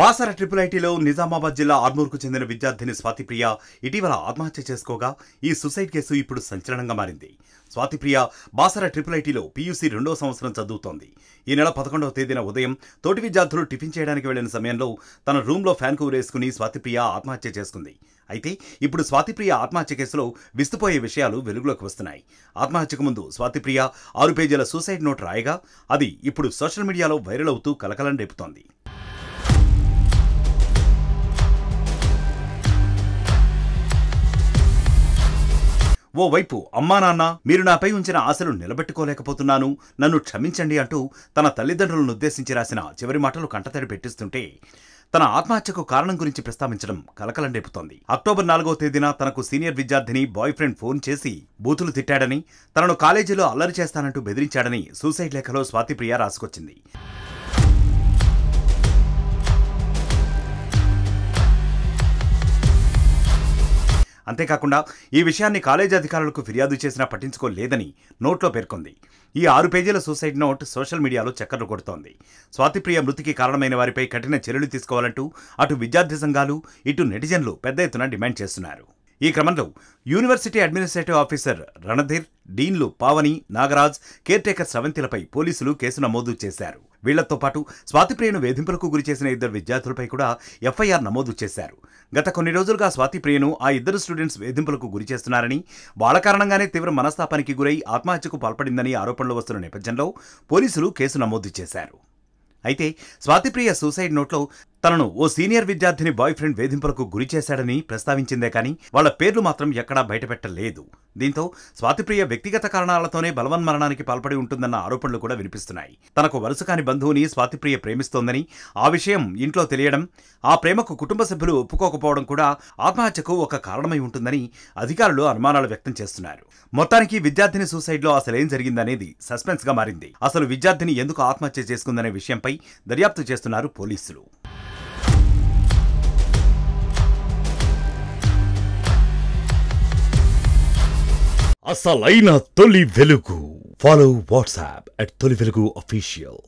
Basara triple ఐటీలో నిజామాబాద్ జిల్లా ఆర్మూర్కు చెందిన విద్యార్థిని స్వాతిప్రియ ఇటీవల ఆత్మహత్య చేసుకోగా ఈ సుసైడ్ కేసు ఇప్పుడు సంచలనంగా మారింది స్వాతిప్రియ బాసర ట్రిపుల్ ఐటీలో పీయూసీ రెండో సంవత్సరం చదువుతోంది ఈ నెల పదకొండవ తేదీన ఉదయం తోటి విద్యార్థులు టిఫిన్ చేయడానికి వెళ్లిన సమయంలో తన రూమ్లో ఫ్యాన్ వేసుకుని స్వాతిప్రియ ఆత్మహత్య చేసుకుంది అయితే ఇప్పుడు స్వాతిప్రియ ఆత్మహత్య కేసులో విస్తుపోయే విషయాలు వెలుగులోకి వస్తున్నాయి ఆత్మహత్యకు ముందు స్వాతిప్రియ ఆరు పేజీల సూసైడ్ నోట్ రాయగా అది ఇప్పుడు సోషల్ మీడియాలో వైరల్ అవుతూ కలకలం రేపుతోంది ఓవైపు అమ్మా నాన్న మీరు నాపై ఉంచిన ఆశలు నిలబెట్టుకోలేకపోతున్నాను నన్ను క్షమించండి అంటూ తన తల్లిదండ్రులను ఉద్దేశించి రాసిన చివరి మాటలు కంటతడి పెట్టిస్తుంటే తన ఆత్మహత్యకు కారణం గురించి ప్రస్తావించడం కలకలండేపుతోంది రేపుతోంది అక్టోబర్ నాలుగో తేదీన తనకు సీనియర్ విద్యార్థిని బాయ్ ఫ్రెండ్ ఫోన్ చేసి బూతులు తిట్టాడని తనను కాలేజీలో అల్లరి చేస్తానంటూ బెదిరించాడని సూసైడ్ లేఖలో స్వాతిప్రియ రాసుకొచ్చింది అంతేకాకుండా ఈ విషయాన్ని కాలేజీ అధికారులకు ఫిర్యాదు చేసినా పట్టించుకోలేదని నోట్లో పేర్కొంది ఈ ఆరు పేజీల సూసైడ్ నోట్ సోషల్ మీడియాలో చక్కర్లు కొడుతోంది స్వాతిప్రియ మృతికి కారణమైన వారిపై కఠిన చర్యలు తీసుకోవాలంటూ అటు విద్యార్థి సంఘాలు ఇటు నెటిజన్లు పెద్ద ఎత్తున డిమాండ్ చేస్తున్నారు ఈ క్రమంలో యూనివర్సిటీ అడ్మినిస్ట్రేటివ్ ఆఫీసర్ రణధీర్ డీన్లు పావని నాగరాజ్ కేర్టేకర్ సవంతిలపై పోలీసులు కేసు నమోదు చేశారు వీళ్లతో పాటు స్వాతిప్రియను వేధింపులకు గురి చేసిన ఇద్దరు విద్యార్థులపై కూడా ఎఫ్ఐఆర్ నమోదు చేశారు గత కొన్ని రోజులుగా స్వాతిప్రియను ఆ ఇద్దరు స్టూడెంట్స్ వేధింపులకు గురి చేస్తున్నారని వాళ్ల కారణంగానే తీవ్ర మనస్తాపానికి గురై ఆత్మహత్యకు పాల్పడిందని ఆరోపణలు వస్తున్న నేపథ్యంలో పోలీసులు కేసు నమోదు చేశారు అయితే స్వాతిప్రియ సూసైడ్ నోట్లో తనను ఓ సీనియర్ విద్యార్థిని బాయ్ ఫ్రెండ్ వేధింపులకు గురి చేశాడని ప్రస్తావించిందే కానీ వాళ్ల పేర్లు మాత్రం ఎక్కడా బయటపెట్టలేదు దీంతో స్వాతిప్రియ వ్యక్తిగత కారణాలతోనే బలవన్మరణానికి పాల్పడి ఉంటుందన్న ఆరోపణలు కూడా వినిపిస్తున్నాయి తనకు వరుస కాని బంధువుని స్వాతిప్రియ ప్రేమిస్తోందని ఆ విషయం ఇంట్లో తెలియడం ఆ ప్రేమకు కుటుంబ సభ్యులు ఒప్పుకోకపోవడం కూడా ఆత్మహత్యకు ఒక కారణమై ఉంటుందని అధికారులు అనుమానాలు వ్యక్తం చేస్తున్నారు మొత్తానికి విద్యార్థిని సూసైడ్లో అసలేం జరిగిందనేది సస్పెన్స్గా మారింది అసలు విద్యార్థిని ఎందుకు ఆత్మహత్య చేసుకుందనే విషయంపై దర్యాప్తు చేస్తున్నారు పోలీసులు అసలైన తొలి వెలుగు ఫాలో వాట్సాప్ అట్ తొలి వెలుగు అఫీషియల్